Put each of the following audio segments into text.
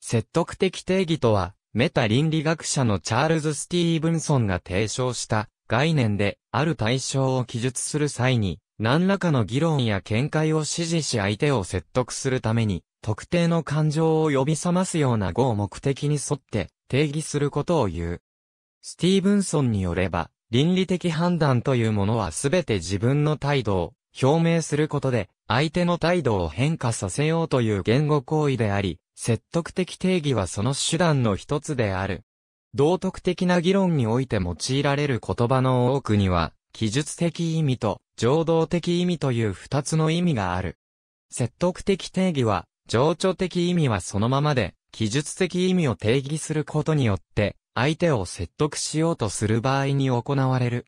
説得的定義とは、メタ倫理学者のチャールズ・スティーブンソンが提唱した概念で、ある対象を記述する際に、何らかの議論や見解を支持し相手を説得するために、特定の感情を呼び覚ますような語を目的に沿って定義することを言う。スティーブンソンによれば、倫理的判断というものはすべて自分の態度を表明することで、相手の態度を変化させようという言語行為であり、説得的定義はその手段の一つである。道徳的な議論において用いられる言葉の多くには、記述的意味と、情動的意味という二つの意味がある。説得的定義は、情緒的意味はそのままで、記述的意味を定義することによって、相手を説得しようとする場合に行われる。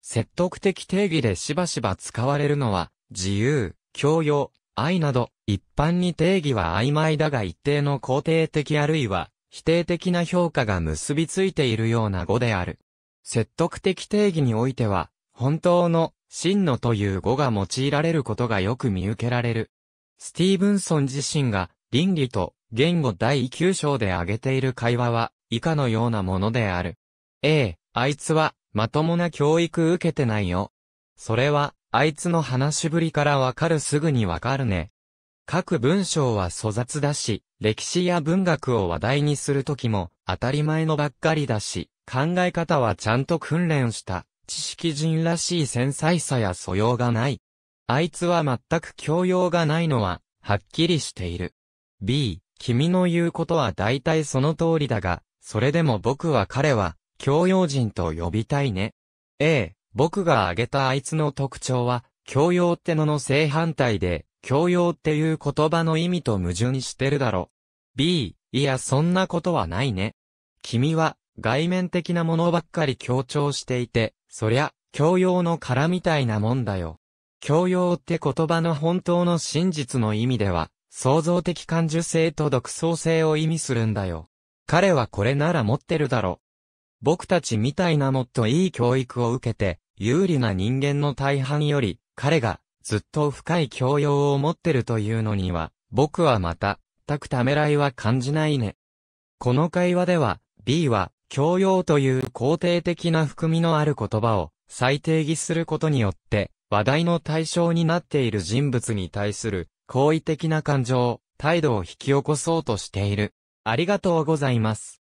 説得的定義でしばしば使われるのは、自由、教養、愛など、一般に定義は曖昧だが一定の肯定的あるいは、否定的な評価が結びついているような語である。説得的定義においては、本当の、真のという語が用いられることがよく見受けられる。スティーブンソン自身が、倫理と言語第9章で挙げている会話は、以下のようなものである。ええ、あいつは、まともな教育受けてないよ。それは、あいつの話しぶりからわかるすぐにわかるね。各文章は粗雑だし、歴史や文学を話題にするときも当たり前のばっかりだし、考え方はちゃんと訓練した知識人らしい繊細さや素養がない。あいつは全く教養がないのは、はっきりしている。B、君の言うことは大体その通りだが、それでも僕は彼は、教養人と呼びたいね。A、僕が挙げたあいつの特徴は、教養ってのの正反対で、教養っていう言葉の意味と矛盾してるだろ。B、いやそんなことはないね。君は、外面的なものばっかり強調していて、そりゃ、教養の殻みたいなもんだよ。教養って言葉の本当の真実の意味では、創造的感受性と独創性を意味するんだよ。彼はこれなら持ってるだろ。僕たちみたいなもっといい教育を受けて、有利な人間の大半より、彼が、ずっと深い教養を持ってるというのには、僕はまた、全くためらいは感じないね。この会話では、B は、教養という肯定的な含みのある言葉を、再定義することによって、話題の対象になっている人物に対する、好意的な感情、態度を引き起こそうとしている。ありがとうございます。